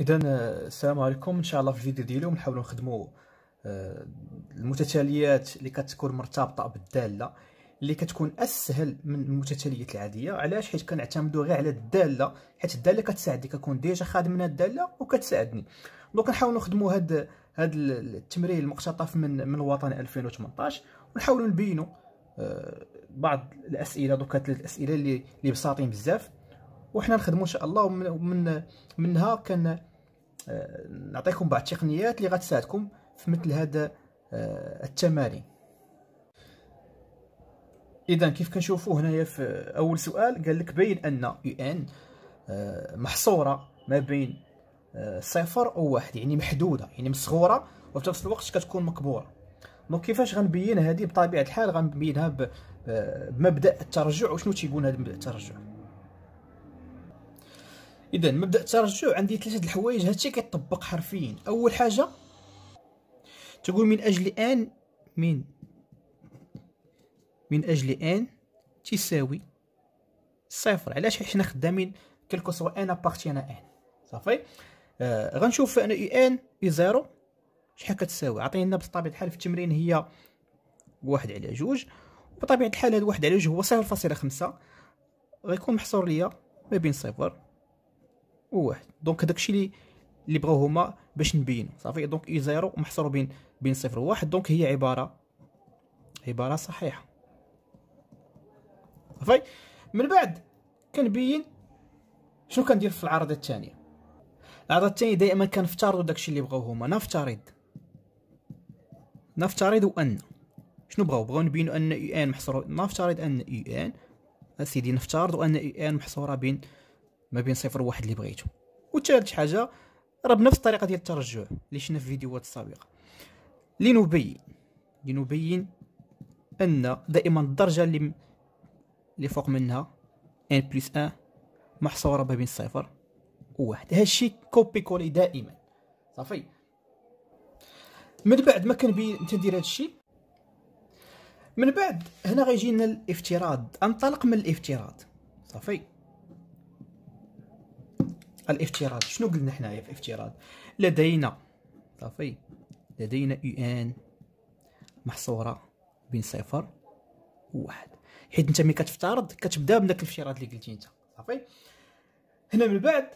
اذا السلام عليكم ان شاء الله في الفيديو ديال اليوم نحاولوا نخدموا آه، المتتاليات اللي كتكون مرتبطه بالداله اللي كتكون اسهل من المتتاليات العاديه علاش حيت كنعتمدوا غير على الداله حيت الداله كتساعدني ككون ديجا خادم من الداله وكتساعدني دونك نحاولوا نخدموا هذا هذا التمرين المقتطف من من الوطن 2018 ونحاولوا نبينوا آه، بعض الاسئله دوكا ثلاثه اسئله اللي اللي بساطين بزاف وحنا نخدموا ان شاء الله ومن منها كان آه، نعطيكم بعض التقنيات اللي غتساعدكم في مثل هذا آه، التمارين اذا كيف كنشوفوا هنايا في اول سؤال قال لك بين ان يو ان آه، محصوره ما بين صفر واحد يعني محدوده يعني مصغوره وفي نفس الوقت كتكون مكبوره دونك كيفاش غنبين هذه بطبيعه الحال غنبينها بمبدا الترجع وشنو تيقول هذا مبدا الترجع اذا مبدا الترجع عندي ثلاثه الحوايج هادشي كيطبق حرفيا اول حاجه تقول من اجل ان من من اجل ان تساوي صفر علاش حنا خدامين كلكو سوا ان ابارتيان ان صافي آه غنشوف انا اي ان اي زيرو شحال كتساوي عطينا بطبيعه الحال في التمرين هي واحد على جوج بطبيعه الحال هاد واحد على جوج هو صفر فاصله خمسة غيكون محصور ليا ما بين صفر وواحد دونك هداكشي اللي اللي بغاو هما باش نبينو صافي دونك اي زيرو محصور بين بين صفر وواحد دونك هي عباره عباره صحيحه صافي من بعد كنبين شنو كندير في العارضه الثانيه العارضه الثانيه دائما كنفترضوا داكشي اللي بغاو هما نفترض نفترض ان شنو بغاو بغاو نبينوا ان اي ان محصور نفترض ان اي ان اسيدي نفترض ان اي ان محصوره بين ما بين صفر وواحد اللي بغيتو وثالث حاجه راه بنفس الطريقه ديال الترجع اللي شفنا في الفيديوهات السابقه لنبين لنبين ان دائما الدرجه اللي اللي فوق منها ان بلس ان محصوره ما بين صفر وواحد هادشي كوبي كولي دائما صافي من بعد ما كنبين تدير هادشي من بعد هنا غيجينا الافتراض انطلق من الافتراض صافي الافتراض شنو قلنا حنايا في الافتراض لدينا صافي لدينا يو ان محصوره بين صفر وواحد حيت انت ملي كتفترض كتبدا من داك الافتراض اللي قلتي انت صافي هنا من بعد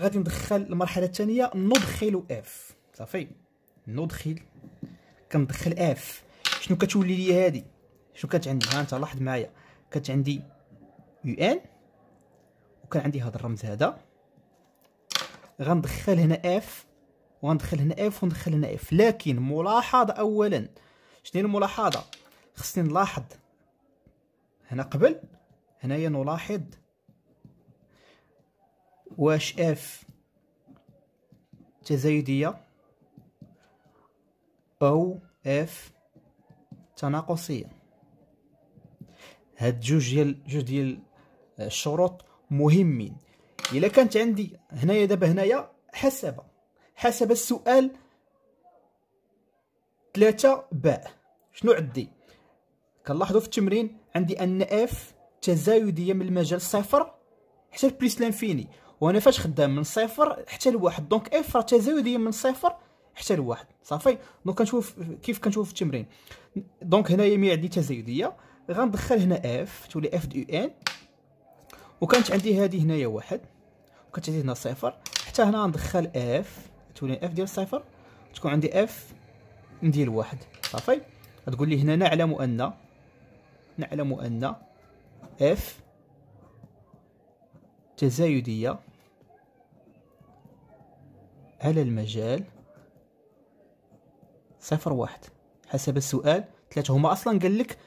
غادي ندخل المرحله الثانيه ندخل اف صافي ندخل كندخل اف شنو كتولي لي هادي شنو كانت عندي ها انت لاحظ معايا كانت عندي يو ان وكان عندي هذا الرمز هذا غندخل هنا اف وغندخل هنا اف وندخل هنا اف لكن ملاحظه اولا شنو الملاحظه خصني نلاحظ هنا قبل هنايا نلاحظ واش اف تزايديه او اف تناقصيه هاد جوج ديال جوج ديال الشروط مهمين الا كانت عندي هنايا دابا هنايا حسب حسب السؤال ثلاثة باء شنو عندي كنلاحظوا في التمرين عندي ان اف تزايديه من المجال صفر حتى بليس لانفيني وانا فاش خدام من صفر حتى لواحد دونك اف راه تزايديه من صفر حتى لواحد صافي دونك كنشوف كيف كنشوف في التمرين دونك هنايا مي عندي تزايديه غندخل هنا اف تولي اف دو ان وكانت عندي هذه هنايا واحد كتزيد هنا صفر حتى هنا ندخل اف تولي اف ديال صفر تكون عندي اف ديال واحد صافي غتقول لي هنا نعلم ان نعلم ان اف تزايدية على المجال صفر واحد حسب السؤال ثلاثة هما أصلا قال لك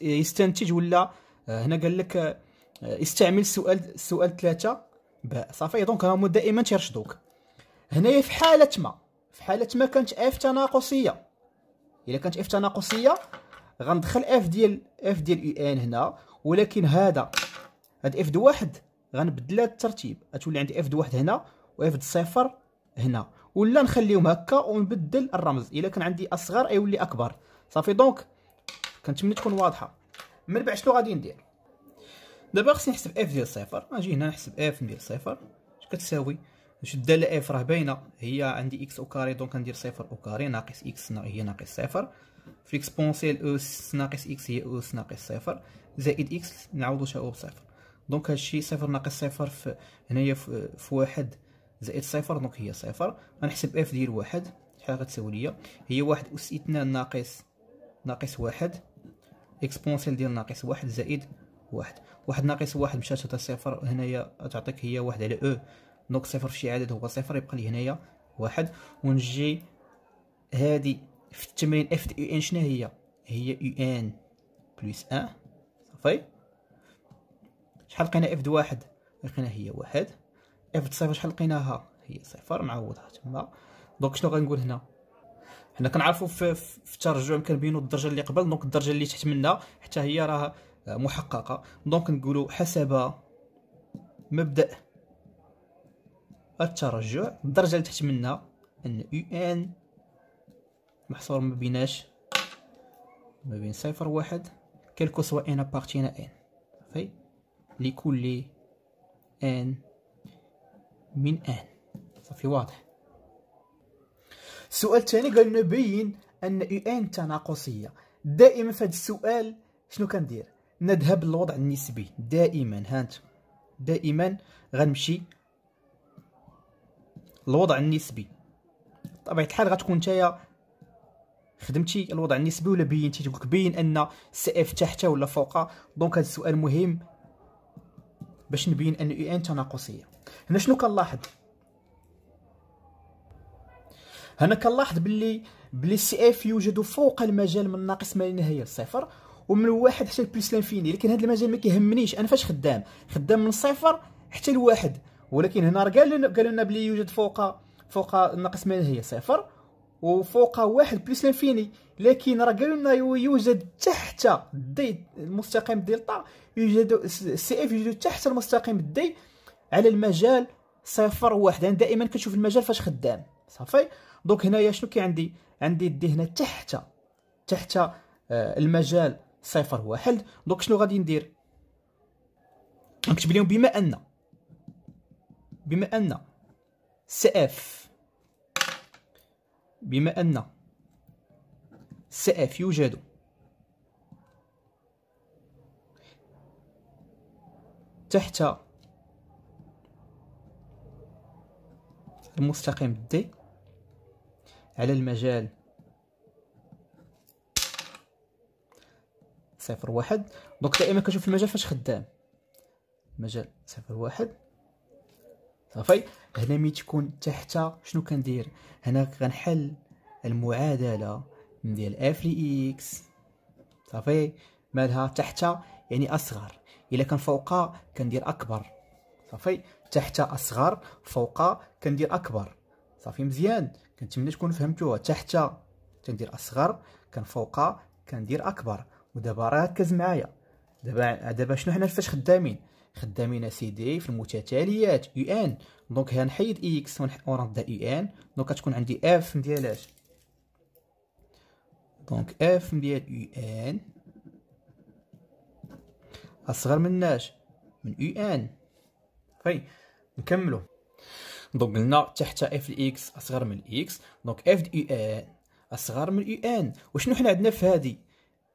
يستنتج ولا آه، هنا قال لك استعمل آه، السؤال السؤال ثلاثة صافي دونك هما دائما تيرشدوك هنايا في حاله ما في حاله ما كانت اف تناقصيه الا كانت اف تناقصيه غندخل اف ديال اف ديال اي e ان هنا ولكن هذا هاد اف دو واحد هاد الترتيب غتولي عندي اف دو واحد هنا واف صفر هنا ولا نخليهم هكا ونبدل الرمز الا كان عندي اصغر يولي اكبر صافي دونك كنتمنى تكون واضحه من بعد شنو غادي ندير دابا خصني نحسب اف ديال صفر نجي آه، هنا نحسب اف ديال صفر اش كتساوي شوف الداله اف راه باينه هي عندي اكس او كاري دونك ندير صفر او كاري ناقص اكس هي ناقص صفر في اكسبونسيال او ناقص اكس هي او ناقص صفر زائد اكس نعوضو تا بصفر دونك هادشي صفر ناقص صفر هنايا في واحد زائد صفر دونك هي صفر غنحسب اف ديال واحد شحال غتساوي ليا هي واحد اس اثنان ناقص ناقص واحد اكسبونسيال ديال ناقص واحد زائد واحد واحد ناقص واحد مشات حتى صفر هنايا تعطيك هي واحد على او دونك صفر في شي عدد هو صفر يبقى لي هنايا واحد ونجي هادي في التمرين اف دي ان شنو هي هي يو ان بلس ان صافي شحال لقينا اف دو واحد لقينا هي واحد اف دو صفر شحال لقيناها هي صفر معوضها تما دونك شنو غنقول هنا حنا كنعرفوا في, في الترجم كنبينوا الدرجه اللي قبل دونك الدرجه اللي تحت منها حتى هي راه محققه دونك نقولوا حسب مبدا الترجع الدرجه اللي تحت منها ان يو ان محصور ما بيناش ما بين صفر واحد كلكو سوا ان ابارتينا ان صافي لكل ان من ان صافي واضح السؤال الثاني قال نبين ان يو ان تناقصيه دائما في هذا السؤال شنو كندير نذهب للوضع النسبي دائما هانت دائما غنمشي الوضع النسبي طبيعة الحال غتكون نتايا خدمتي الوضع النسبي ولا بينتي تقولك بين ان سي اف تحته ولا فوقه دونك هذا السؤال مهم باش نبين ان يو ان تناقصيه هنا شنو كنلاحظ هنا كنلاحظ باللي بلي سي اف يوجد فوق المجال من ناقص ما لا نهايه الصفر ومن الواحد حتى البلس لانفيني لكن هذا المجال ما كيهمنيش انا فاش خدام خدام من صفر حتى الواحد ولكن هنا قال لنا قالوا لنا بلي يوجد فوق فوق الناقص ما هي صفر وفوق واحد بلس لانفيني لكن راه قالوا لنا يوجد تحت دي المستقيم دلتا يوجد سي اف يوجد تحت المستقيم دي على المجال صفر واحد انا يعني دائما كنشوف المجال فاش خدام صافي دونك هنايا شنو كي عندي عندي دي هنا تحت تحت آه، المجال صفر واحد دونك شنو غادي ندير نكتب لهم بما ان بما ان سي اف بما ان سي اف يوجد تحت المستقيم دي على المجال صفر واحد دونك دائما كنشوف المجال فاش خدام مجال صفر واحد صافي هنا مي تكون تحت شنو كندير هنا كنحل المعادله ديال اف لي اكس صافي مالها تحت يعني اصغر الا كان فوق كندير اكبر صافي تحت اصغر فوق كندير اكبر صافي مزيان كنتمنى تكون فهمتوها تحت كندير اصغر كان فوق كندير اكبر ودابا راه ركز معايا دابا دابا شنو حنا فاش خدامين خدامين اسيدي في المتتاليات يو ان دونك هنحيد اكس ونرد يو ان دونك كتكون عندي اف ديال اش دونك اف ديال يو ان اصغر من اش من يو ان فاي نكملو دونك قلنا تحت اف الاكس اصغر من الاكس دونك اف دي يو ان اصغر من يو ان وشنو حنا عندنا في هذه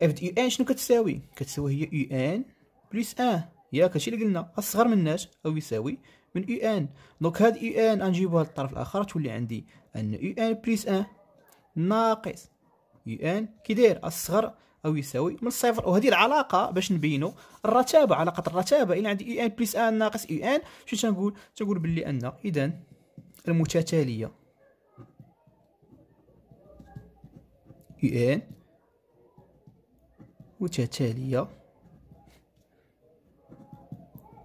اف دي ان شنو كتساوي كتساوي هي يو ان بلس ان ياك هادشي اللي قلنا اصغر من ناش او يساوي من يو ان دونك هاد يو ان غنجيبوها للطرف الاخر تولي عندي ان يو ان بلس ان ناقص يو ان كي داير او يساوي من صفر وهذه العلاقه باش نبينو الرتابه علاقه الرتابه الى عندي يو ان بلس ان ناقص يو ان شنو تنقول تنقول باللي ان اذا المتتاليه يو ان وتتالية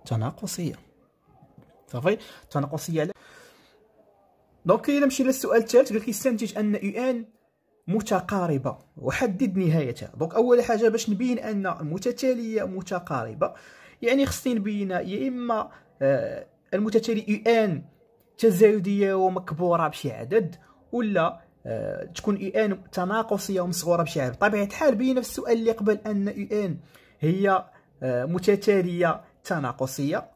تناقصية صافي تناقصية دونك الا مشينا للسؤال الثالث قالك استنتج ان يو ان متقاربه وحدد نهايتها دونك اول حاجه باش نبين ان المتتاليه متقاربه يعني خصني نبين يا اما آه، المتتالي يو ان تزايديه ومكبوره بشي عدد ولا تكون يو ان تناقصيه ومصغوره بشعر بطبيعه الحال بين في السؤال اللي قبل ان يو ان هي آه، متتاليه تناقصيه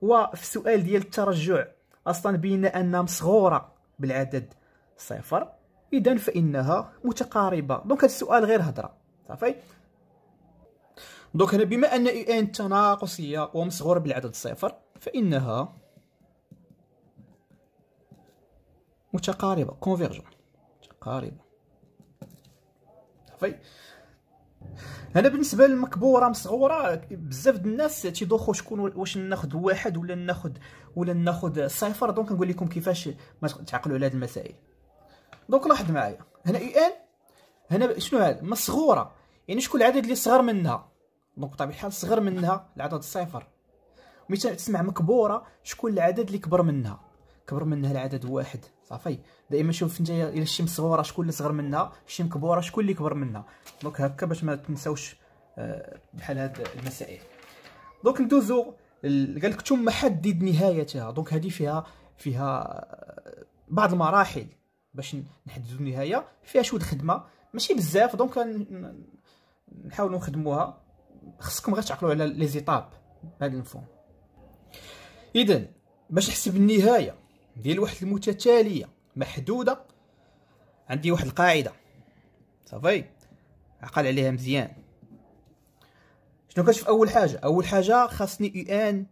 وفي السؤال ديال الترجع اصلا بين انها مصغوره بالعدد صفر اذا فانها متقاربه دونك هذا السؤال غير هضره صافي دونك هنا بما ان يو ان تناقصيه ومصغوره بالعدد صفر فانها متقاربه كونفيرجون قاربة صافي طيب. هنا بالنسبه للمكبوره مصغوره بزاف د الناس تيدوخوا شكون واش ناخذ واحد ولا ناخذ ولا ناخذ صفر دونك نقول لكم كيفاش ما تعقلوا على هذه المسائل دونك لاحظ معايا هنا اي ان هنا شنو هذا مصغوره يعني شكون العدد اللي صغر منها دونك بطبيعه الحال صغر منها العدد صفر مثال تسمع مكبوره شكون العدد اللي كبر منها كبر منها العدد واحد صافي دائما شوف نتايا الا الشيم صغوره شكون اللي صغر منها الشيم كبوره شكون اللي كبر منها دونك هكا باش ما تنساوش آه، بحال هاد المسائل دونك ندوزو قال لك ثم حدد نهايتها دونك هذه فيها فيها آه، بعض المراحل باش نحددوا النهايه فيها شويه الخدمه ماشي بزاف دونك نحاولوا نخدموها خصكم غير تعقلوا على لي زيتاب بهذا المفهوم اذا باش نحسب النهايه ديال واحد المتتاليه محدوده عندي واحد القاعده صافي عقل عليها مزيان شنو كنشوف اول حاجه اول حاجه خاصني اي ان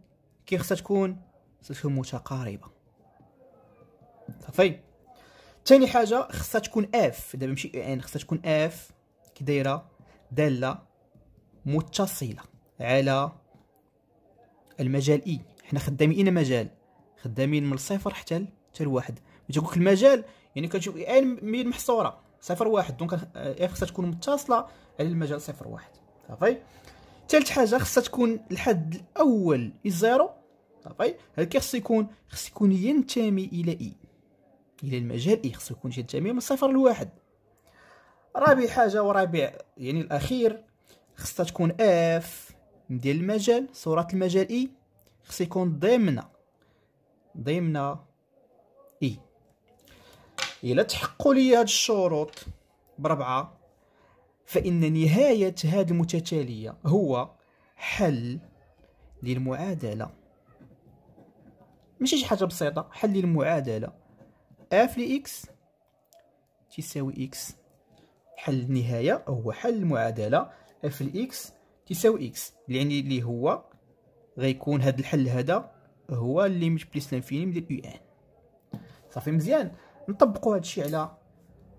كي خصها تكون خصها تكون متقاربه صافي ثاني حاجه خصها تكون اف دابا ماشي اي ان خصها تكون اف كي دايره داله متصله على المجال اي e. حنا خدامين مجال خدامين من الصفر حتى حتى الواحد تيقول لك المجال يعني كتشوف اي ميل محصوره صفر واحد دونك آه، اي خصها تكون متصله على المجال صفر واحد صافي ثالث حاجه خصها تكون الحد الاول الزيرو صافي هذا كيخص يكون خص يكون ينتمي الى اي الى المجال اي خصو يكون ينتمي من صفر لواحد رابع حاجه ورابع يعني الاخير خصها تكون اف ديال المجال صوره المجال اي خص يكون ضمنه ضمن اي الى تحقوا لي هاد الشروط بربعه فان نهايه هاد المتتاليه هو حل للمعادله ماشي شي حاجه بسيطه حل للمعادله اف لاكس تساوي اكس حل النهايه هو حل المعادله اف لاكس تساوي اكس يعني اللي هو غيكون هاد الحل هذا هو الليميت بليس لانفيني ديال يو ان صافي مزيان نطبقوا هادشي على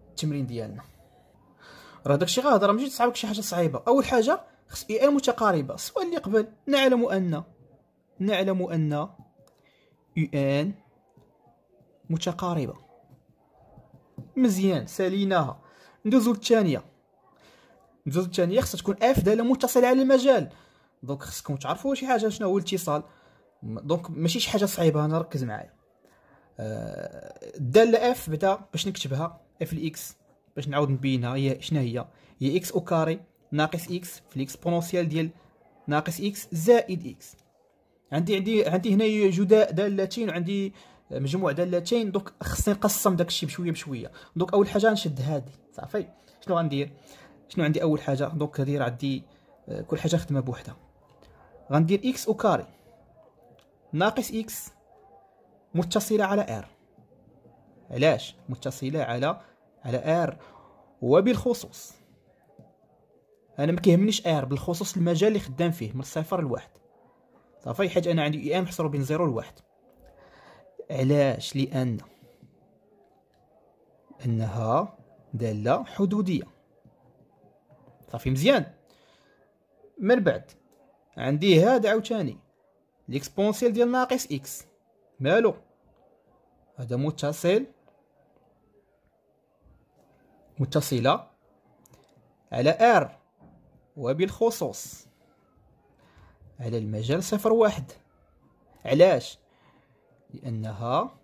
التمرين ديالنا راه داكشي غنهضر ماشي تصعبك شي حاجه صعيبه اول حاجه خص اي ان متقاربه سواء اللي قبل نعلم ان نعلم ان يو ان متقاربه مزيان ساليناها ندوزو للثانيه ندوزو للثانيه خصها تكون اف داله متصله على المجال دونك خصكم تعرفوا شي حاجه شنو هو الاتصال دونك ماشي شي حاجه صعيبه انا ركز معايا الداله اف بدا باش نكتبها اف الاكس باش نعاود نبينها هي شنو هي هي اكس او كاري ناقص اكس في الاكسبونونسيال ديال ناقص اكس زائد اكس عندي عندي عندي هنا جداء دالتين وعندي مجموع دالتين دونك خصني نقسم داكشي بشويه بشويه دونك اول حاجه نشد هادي صافي شنو غندير شنو عندي اول حاجه دونك هادي راه عندي آه، كل حاجه خدمه بوحدها غندير اكس او كاري ناقص إكس متصلة على r علاش متصلة على على r وبالخصوص أنا ما كيهمنيش بالخصوص المجال اللي خدام فيه من صفر لواحد صافي حيت أنا عندي إي e إم محصور بين زيرو لواحد علاش لأن أنها دالة حدودية صافي مزيان من بعد عندي هذا عاوتاني ليكسبونسيال ديال ناقص اكس مالو هذا متصل متصلة على ار وبالخصوص على المجال صفر واحد علاش لانها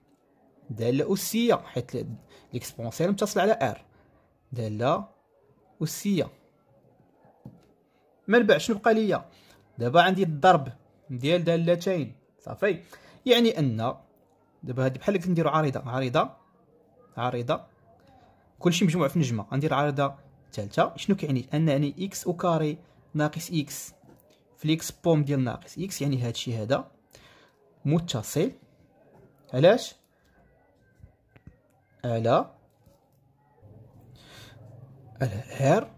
دالة أسية حيت ليكسبونسيال متصل على ار دالة أسية من بعد شنو بقى ليا دابا عندي الضرب ديال دالتين صافي يعني ان دابا هادي بحال كنديرو عريضه عريضه عريضه كلشي مجموع في نجمه غندير عريضه ثالثه شنو كيعني ان يعني اكس او كاري ناقص اكس في الاكس بوم ديال ناقص اكس يعني هادشي هذا متصل علاش على على ار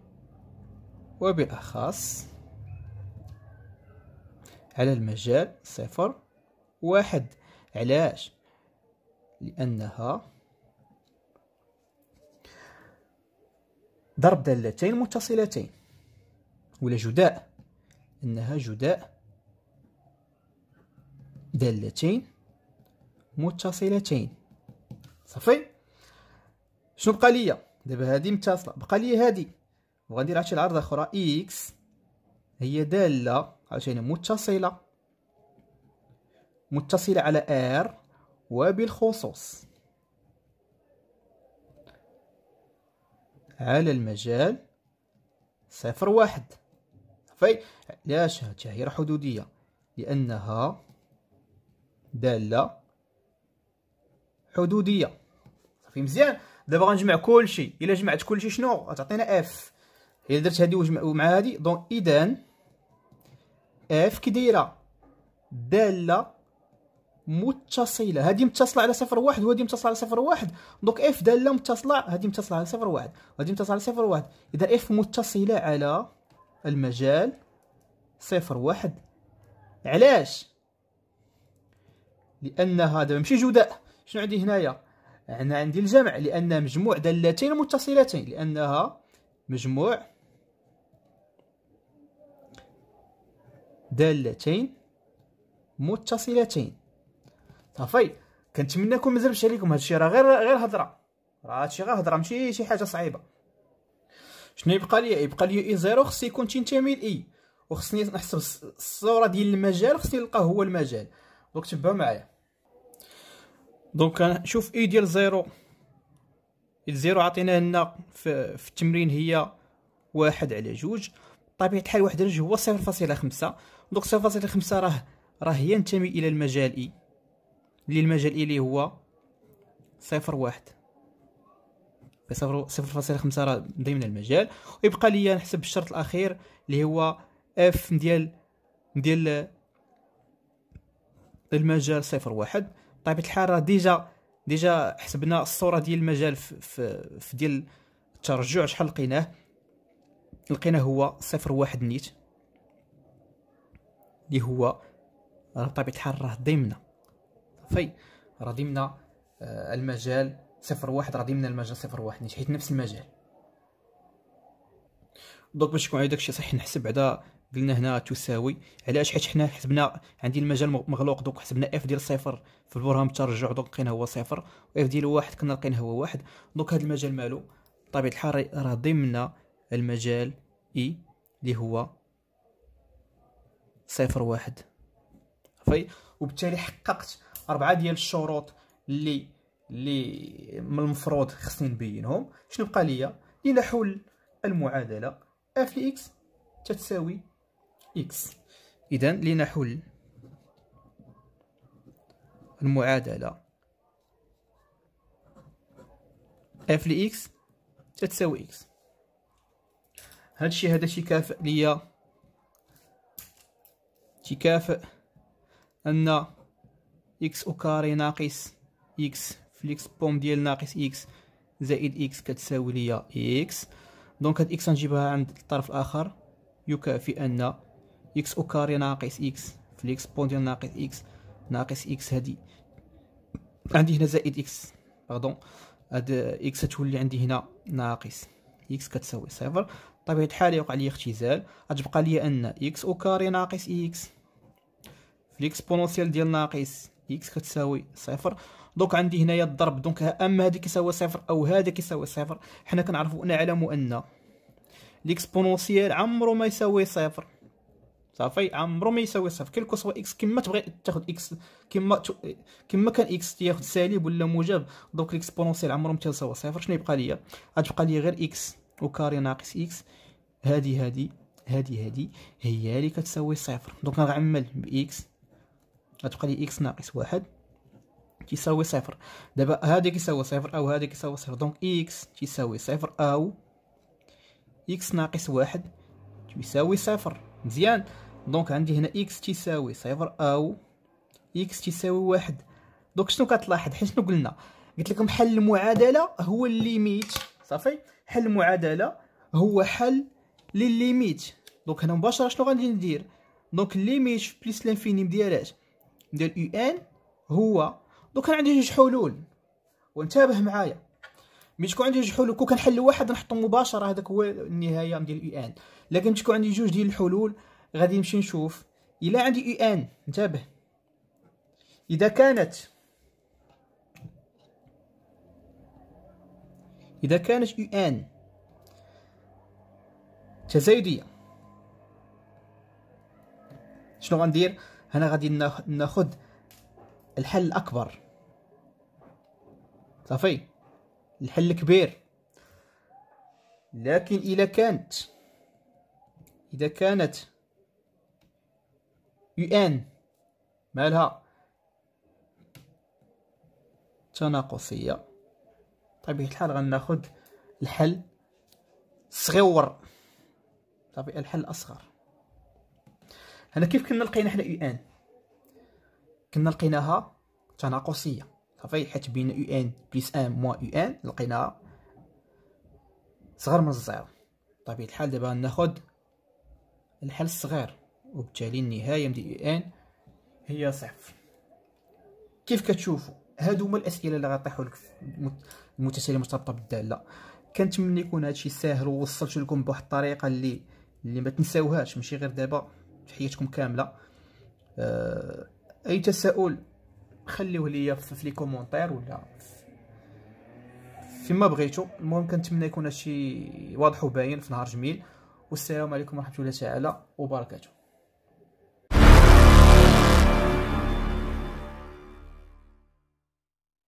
وبالاخص على المجال صفر واحد علاش لأنها ضرب دالتين متصلتين ولا جداء إنها جداء دالتين متصلتين صافي شنو بقى ليا دابا هادي متصله بقى ليا هادي وغندير شي العرضه اخرى اكس هي داله عشان متصلة متصلة على R وبالخصوص على المجال صفر واحد في علاش هي حدودية لأنها دالة حدودية صافي مزيان دابا غنجمع كلشي إلا جمعت كلشي شنو غتعطينا اف إلا درت هادي وجمع مع هادي دونك إذا اف كي دايره داله متصله هذه متصله على صفر واحد وهذه متصله على صفر واحد دونك اف داله متصله هذه متصله على صفر واحد وهذه متصله على صفر واحد اذا اف متصله على المجال صفر واحد علاش لانها دابا ماشي جداء شنو عندي هنايا انا عندي الجمع لان مجموع دالتين متصلتين لانها مجموع دالتين متصلتين صافي كنتمنىكم ما زربش عليكم هادشي راه غير غير هضره راه هادشي غير هضره ماشي شي حاجه صعيبه شنو يبقى لي يبقى لي اي زيرو خص يكون تنتمي لاي وخصني نحسب الصوره ديال المجال خصني نلقى هو المجال دونك تبعوا معايا دونك شوف اي ديال زيرو الزيرو عطيناه لنا في, في التمرين هي واحد على جوج بطبيعه الحال واحد على جوج هو صفر فاصله خمسة دوك 0.5 راه راه ينتمي الى المجال اي اللي المجال اي اللي هو صفر واحد صفر صفر فاصلة خمسة راه ضمن المجال ويبقى لي نحسب الشرط الأخير اللي هو اف ديال ديال المجال صفر واحد بطبيعة الحال راه ديجا ديجا حسبنا الصورة ديال المجال في, في, في ديال الترجع شحال لقيناه لقيناه هو صفر واحد نيت اللي هو راه بطبيعه راه ضمن صافي راه ضمن المجال صفر واحد راه ضمن المجال صفر واحد حيت نفس المجال دونك باش يكون داكشي صحيح نحسب بعدا قلنا هنا تساوي علاش حيت حنا حسبنا عندي المجال مغلوق دونك حسبنا اف ديال صفر في البرهان الترجع دونك لقينا هو صفر واف ديال واحد كنا لقينا هو واحد دونك هذا المجال مالو بطبيعه الحال راه ضمن المجال اي اللي هو صفر واحد فاي وبالتالي حققت أربعة ديال الشروط اللي اللي من المفروض خصني نبينهم شنو بقى ليا لنحل المعادلة اف لإكس تتساوي إكس إذا لنحل المعادلة اف لإكس تتساوي إكس هادشي هذا شي كافئ ليا تكافئ أن إكس أو كاري ناقص إكس في الإكس بوم ديال ناقص إكس زائد إكس كتساوي ليا إكس دونك هاد إكس غنجيبها عند الطرف الآخر يكافئ أن إكس أو كاري ناقص إكس في الإكس بوم ديال ناقص إكس ناقص إكس هادي عندي هنا زائد إكس باردون هاد إكس تولي عندي هنا ناقص إكس كتساوي صفر بطبيعة الحال يوقع لي اختزال غتبقى لي أن إكس أو كاري ناقص إكس ليكسبونونسيال ديال ناقص اكس كتساوي صفر دونك عندي هنايا الضرب دونك اما هادي كيساوي صفر او هذا كيساوي صفر حنا كنعرفوا نعلم ان ليكسبونونسيال عمرو ما يساوي صفر صافي عمرو ما يساوي صفر كيلكو سوا اكس كما تبغي تاخذ اكس كما كما كان اكس تياخذ سالب ولا موجب دونك ليكسبونونسيال عمرو ما تيساوي صفر شنو يبقى ليا غتبقى ليا غير اكس وكاري ناقص اكس هادي هادي هادي هادي هي اللي كتساوي صفر دونك غنعمل باكس غتبقى لي اكس ناقص واحد تساوي صفر دابا هادي كيساوي صفر او هادي كيساوي صفر دونك اكس تساوي صفر او اكس ناقص واحد تساوي صفر مزيان دونك عندي هنا اكس تساوي صفر او اكس تساوي واحد دونك شنو كتلاحظ حيت شنو قلنا قلت لكم حل المعادله هو الليميت صافي حل المعادله هو حل للليميت دونك هنا مباشره شنو غادي ندير دونك الليميت بليس لانفينيم ديالاش ديال يو ان هو كان عندي جوج حلول وانتبه معايا ملي تكون عندي جوج حلول كون كنحل واحد نحطو مباشره هذاك هو النهايه ديال يو ان لكن تكون عندي جوج ديال الحلول غادي نمشي نشوف الا عندي يو ان انتبه اذا كانت اذا كانت يو ان تزايديه شنو غندير هنا غادي ناخذ الحل الاكبر صافي الحل الكبير لكن اذا كانت اذا كانت يو ان مالها تناقصيه طبيعة الحال غناخد الحل صغير طبيعة الحل اصغر هنا كيف كنا لقينا حنا يو ان كنا لقيناها تناقصيه صافي حيت بين يو ان بليس ان موا يو ان لقيناها صغر من الزيرو بطبيعه طيب، الحال دابا ناخد الحل الصغير وبالتالي النهايه من يو ان هي صفر كيف كتشوفوا هادو هما الاسئله اللي غيطيحوا لك المتساليه المرتبطه بالداله كنتمنى يكون هادشي ساهل ووصلت لكم بواحد الطريقه اللي اللي ما تنساوهاش ماشي غير دابا في حياتكم كامله آه، اي تساؤل خليوه ليا في لي كومونتير ولا فيما بغيتو المهم كنتمنى يكون هادشي واضح وباين في نهار جميل والسلام عليكم ورحمه الله تعالى وبركاته